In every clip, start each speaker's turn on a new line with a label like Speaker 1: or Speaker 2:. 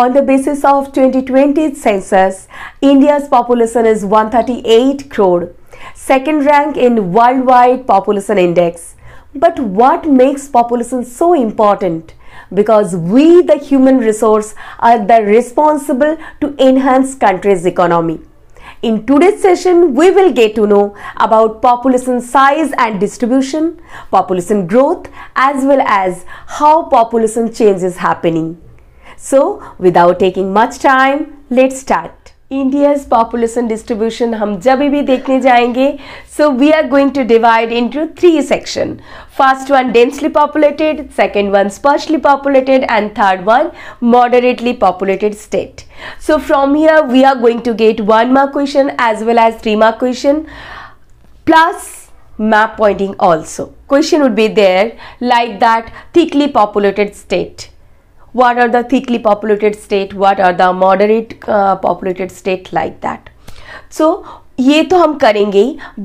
Speaker 1: On the basis of 2020 census, India's population is 138 crore, second rank in worldwide population index. But what makes population so important? Because we the human resource are the responsible to enhance country's economy. In today's session, we will get to know about population size and distribution, population growth as well as how population change is happening. So without taking much time, let's start. India's population distribution हम जब भी देखने so we are going to divide into three section first one densely populated second one sparsely populated and third one moderately populated state so from here we are going to get one mark question as well as three mark question plus map pointing also question would be there like that thickly populated state what are the thickly populated state what are the moderate uh, populated state like that so ये तो हम करेंगे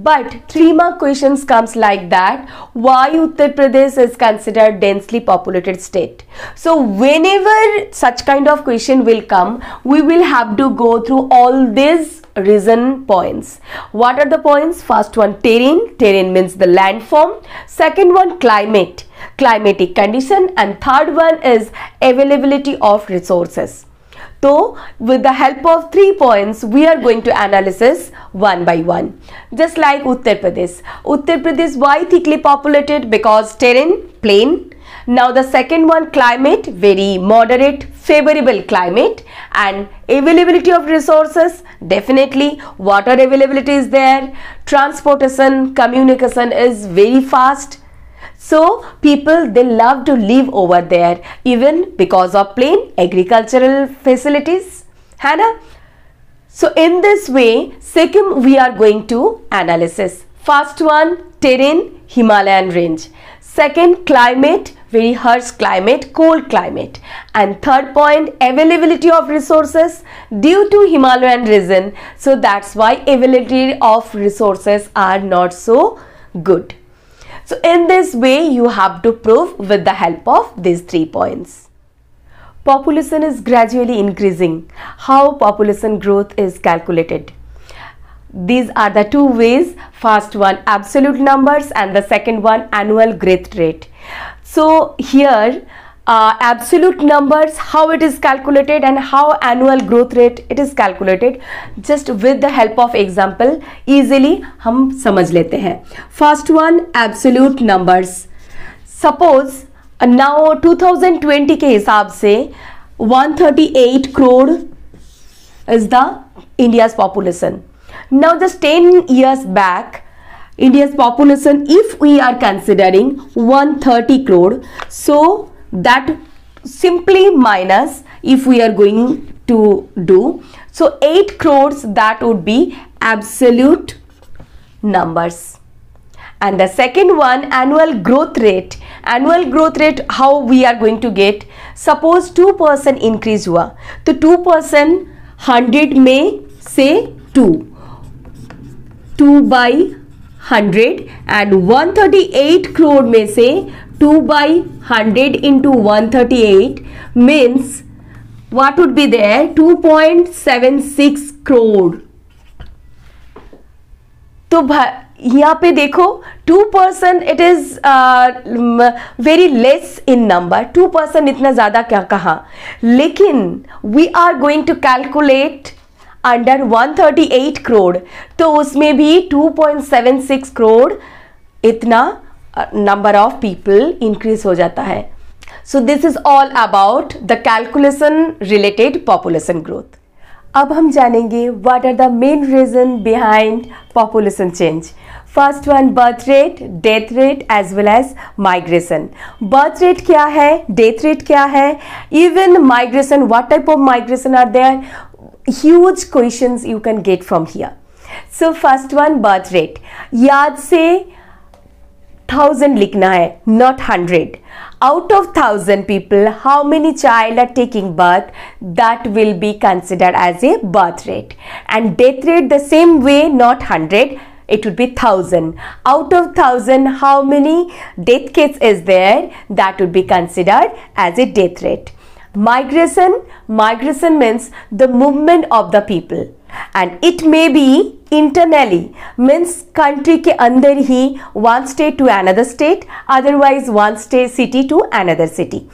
Speaker 1: but three more questions comes like that why Uttar Pradesh is considered densely populated state so whenever such kind of question will come we will have to go through all this reason points. What are the points? First one terrain. Terrain means the landform. Second one climate. Climatic condition. And third one is availability of resources. So with the help of three points, we are going to analysis one by one. Just like Uttar Pradesh. Uttar Pradesh, why thickly populated? Because terrain, plain. Now the second one, climate, very moderate, favorable climate and availability of resources definitely water availability is there transportation communication is very fast so people they love to live over there even because of plain agricultural facilities Hannah so in this way Sikkim we are going to analysis first one terrain Himalayan range second climate very harsh climate, cold climate. And third point, availability of resources due to Himalayan region. So that's why availability of resources are not so good. So in this way, you have to prove with the help of these three points. Population is gradually increasing. How population growth is calculated? These are the two ways. First one absolute numbers and the second one annual growth rate. So here uh, absolute numbers, how it is calculated and how annual growth rate it is calculated just with the help of example easily hum samajh lete hain First one absolute numbers. Suppose uh, now 2020 ke hisab se 138 crore is the India's population. Now just 10 years back India's population, if we are considering 130 crore, so that simply minus if we are going to do, so 8 crores that would be absolute numbers and the second one annual growth rate annual growth rate how we are going to get suppose 2% increase hua to 2% 100 may say 2 2 by hundred and one thirty eight crore में से two by hundred into one thirty eight means what would be there two point seven six crore तो यहाँ पे देखो two percent it is very less in number two percent इतना ज़्यादा क्या कहा लेकिन we are going to calculate under 138 crore तो उसमें भी 2.76 करोड़ इतना नंबर ऑफ पीपल इंक्रीज हो जाता है so this is all about the calculation related population growth अब हम जानेंगे what are the main reason behind population change first one birth rate death rate as well as migration birth rate क्या है death rate क्या है even migration what type of migration are there huge questions you can get from here. So first one birth rate. याद say thousand लिखना not hundred. Out of thousand people, how many child are taking birth? That will be considered as a birth rate. And death rate the same way, not hundred. It would be thousand. Out of thousand, how many death case is there? That would be considered as a death rate. Migration, migration means the movement of the people and it may be internally means country ke under hi one state to another state otherwise one state city to another city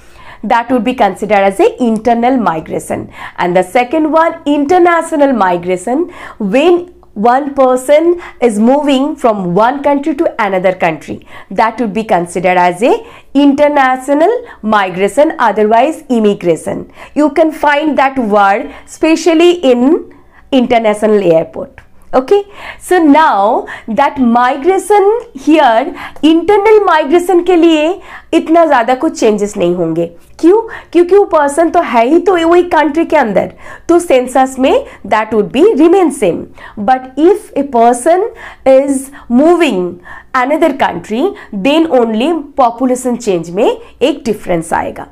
Speaker 1: that would be considered as a internal migration and the second one international migration when one person is moving from one country to another country that would be considered as a international migration otherwise immigration you can find that word specially in international airport okay so now that migration here internal migration के लिए इतना ज़्यादा कुछ changes नहीं होंगे क्यों क्योंकि वो person तो है ही तो वही country के अंदर तो census में that would be remain same but if a person is moving another country then only population change में एक difference आएगा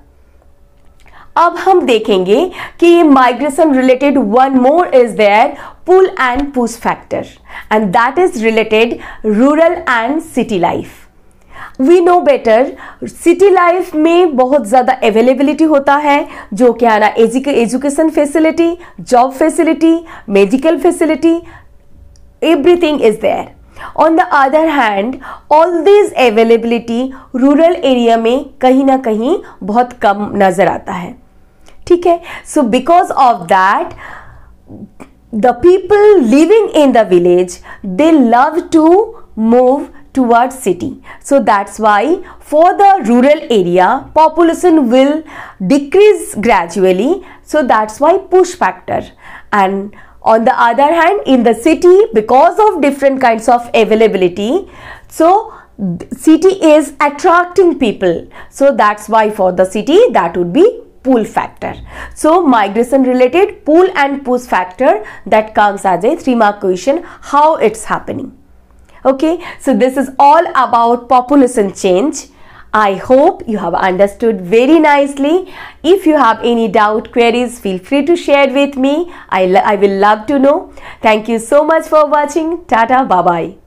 Speaker 1: अब हम देखेंगे कि migration related one more is there pull and push factor and that is related rural and city life we know better city life में बहुत ज़्यादा अवेलेबिलिटी होता है जो क्या है ना education facility job facility medical facility everything is there on the other hand all this availability rural area में कहीं ना कहीं बहुत कम नज़र आता है ठीक है so because of the people living in the village they love to move towards city so that's why for the rural area population will decrease gradually so that's why push factor and on the other hand in the city because of different kinds of availability so city is attracting people so that's why for the city that would be pull factor. So migration related pull and push factor that comes as a three mark question how it's happening. Okay, so this is all about population change. I hope you have understood very nicely. If you have any doubt, queries, feel free to share with me. I, I will love to know. Thank you so much for watching. Tata, bye-bye.